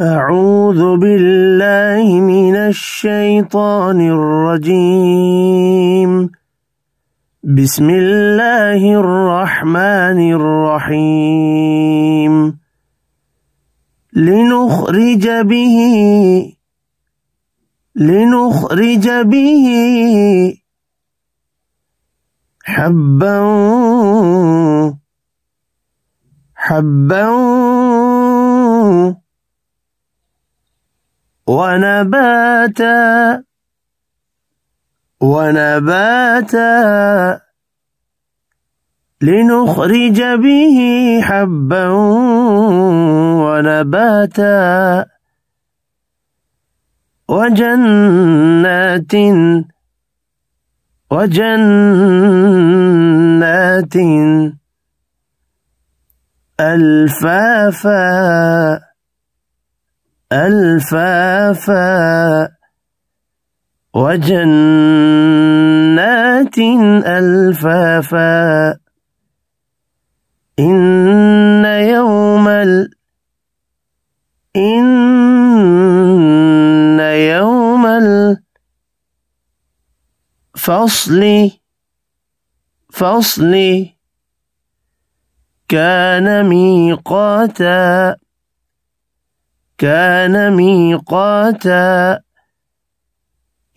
أعوذ بالله من الشيطان الرجيم بسم الله الرحمن الرحيم لنخرج به لنخرج به حبا حبا ونباتا ونباتا لنخرج به حبا ونباتا وجنات وجنات ألفافا ألفافا وجنات ألفافا إن يوم ال... إن يوم الفصل فصل كان ميقاتا كان ميقاتا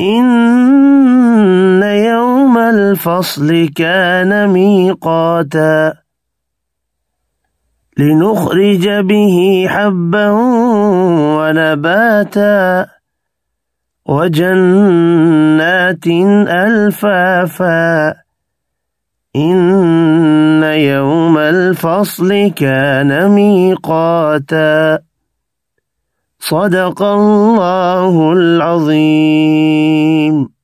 إن يوم الفصل كان ميقاتا لنخرج به حبا ونباتا وجنات ألفافا إن يوم الفصل كان ميقاتا صدق الله العظيم